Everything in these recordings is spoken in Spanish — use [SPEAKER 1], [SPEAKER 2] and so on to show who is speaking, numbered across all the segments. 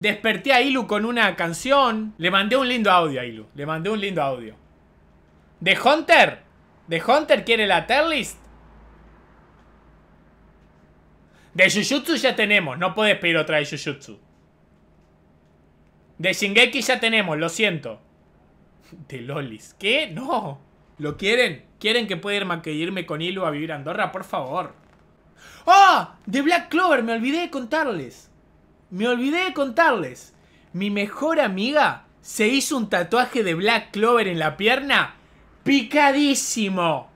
[SPEAKER 1] Desperté a Ilu con una canción. Le mandé un lindo audio a Ilu. Le mandé un lindo audio. ¿De Hunter? ¿De Hunter quiere la Terlist? De Jujutsu ya tenemos. No puedes pedir otra de Jujutsu. De Shingeki ya tenemos. Lo siento. De Lolis. ¿Qué? No. ¿Lo quieren? ¿Quieren que pueda irme, con Ilu a vivir a Andorra? Por favor. ¡Ah! De Black Clover. Me olvidé de contarles. Me olvidé de contarles. Mi mejor amiga se hizo un tatuaje de Black Clover en la pierna. Picadísimo.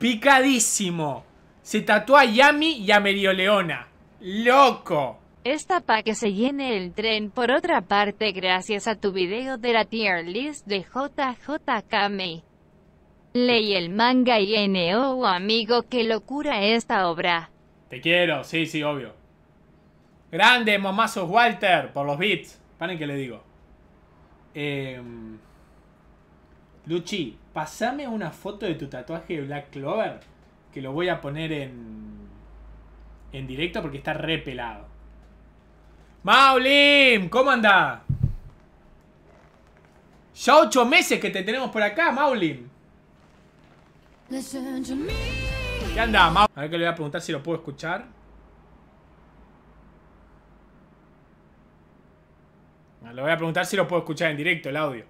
[SPEAKER 1] Picadísimo. Se tatúa a Yami y a Merioleona. Loco.
[SPEAKER 2] Esta pa' que se llene el tren por otra parte gracias a tu video de la tier list de JJ Kame. Leí el manga y NO amigo, qué locura esta obra.
[SPEAKER 1] Te quiero, sí, sí, obvio. Grande, mamazo Walter, por los beats. Paren que le digo. Em, Luchi, pasame una foto de tu tatuaje de Black Clover. Que lo voy a poner en. En directo porque está pelado. Maulim, ¿cómo anda? Ya ocho meses que te tenemos por acá, Maulin.
[SPEAKER 2] ¿Qué
[SPEAKER 1] anda, Maulim? A ver que le voy a preguntar si lo puedo escuchar. Lo voy a preguntar si lo puedo escuchar en directo el audio.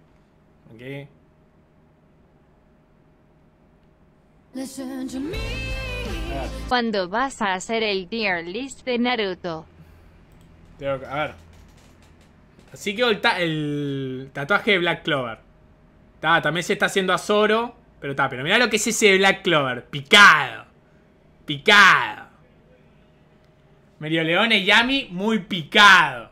[SPEAKER 1] Ok.
[SPEAKER 2] Cuando vas a hacer el Dear list de Naruto. a ver.
[SPEAKER 1] Así que el, tatuaje de Black Clover. también se está haciendo a Zoro. Pero está, pero mira lo que es ese Black Clover. Picado. Picado. Medio León y Yami, muy picado.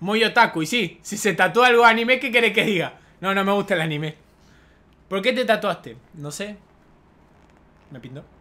[SPEAKER 1] Muy otaku, y sí, si se tatúa algo anime, ¿qué querés que diga? No, no me gusta el anime. ¿Por qué te tatuaste? No sé. Me pintó.